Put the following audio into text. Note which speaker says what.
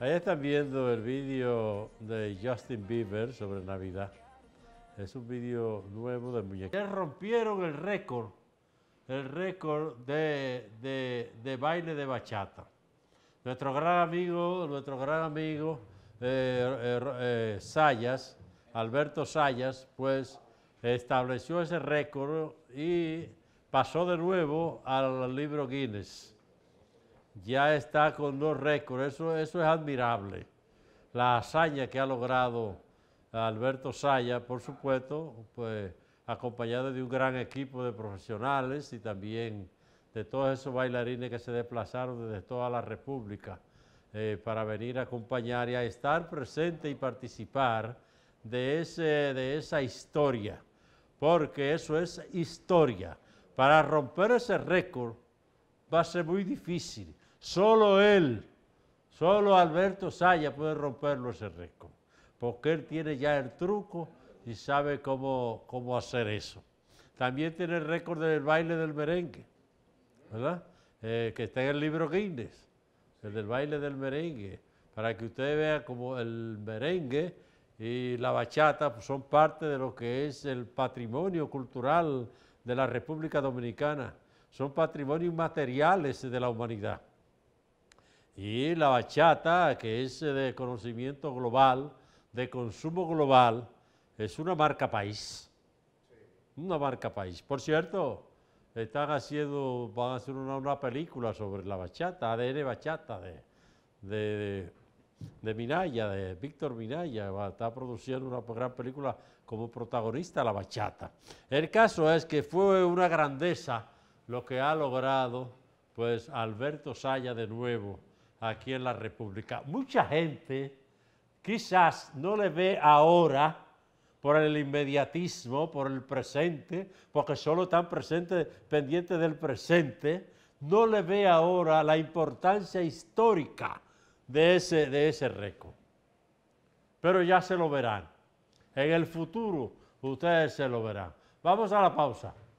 Speaker 1: Ahí están viendo el vídeo de Justin Bieber sobre Navidad. Es un vídeo nuevo de que rompieron el récord, el récord de, baile de bachata. Nuestro gran amigo, nuestro gran amigo eh, eh, eh, Sayas, Alberto Sayas, pues estableció ese récord y pasó de nuevo al libro Guinness ya está con dos récords. Eso, eso es admirable. La hazaña que ha logrado Alberto Saya, por supuesto, pues acompañado de un gran equipo de profesionales y también de todos esos bailarines que se desplazaron desde toda la República eh, para venir a acompañar y a estar presente y participar de, ese, de esa historia, porque eso es historia. Para romper ese récord va a ser muy difícil Solo él, solo Alberto Saya puede romperlo ese récord, porque él tiene ya el truco y sabe cómo, cómo hacer eso. También tiene el récord del baile del merengue, ¿verdad? Eh, que está en el libro Guinness, el del baile del merengue, para que ustedes vean cómo el merengue y la bachata son parte de lo que es el patrimonio cultural de la República Dominicana, son patrimonios materiales de la humanidad. Y la bachata, que es eh, de conocimiento global, de consumo global, es una marca país. Una marca país. Por cierto, están haciendo, van a hacer una, película sobre la bachata, ADN Bachata, de, de, Minaya, de Víctor Minaya, está produciendo una gran película como protagonista la bachata. El caso es que fue una grandeza lo que ha logrado pues Alberto Saya de nuevo aquí en la República. Mucha gente quizás no le ve ahora por el inmediatismo, por el presente, porque solo están presentes, pendientes del presente, no le ve ahora la importancia histórica de ese, de ese récord. Pero ya se lo verán. En el futuro ustedes se lo verán. Vamos a la pausa.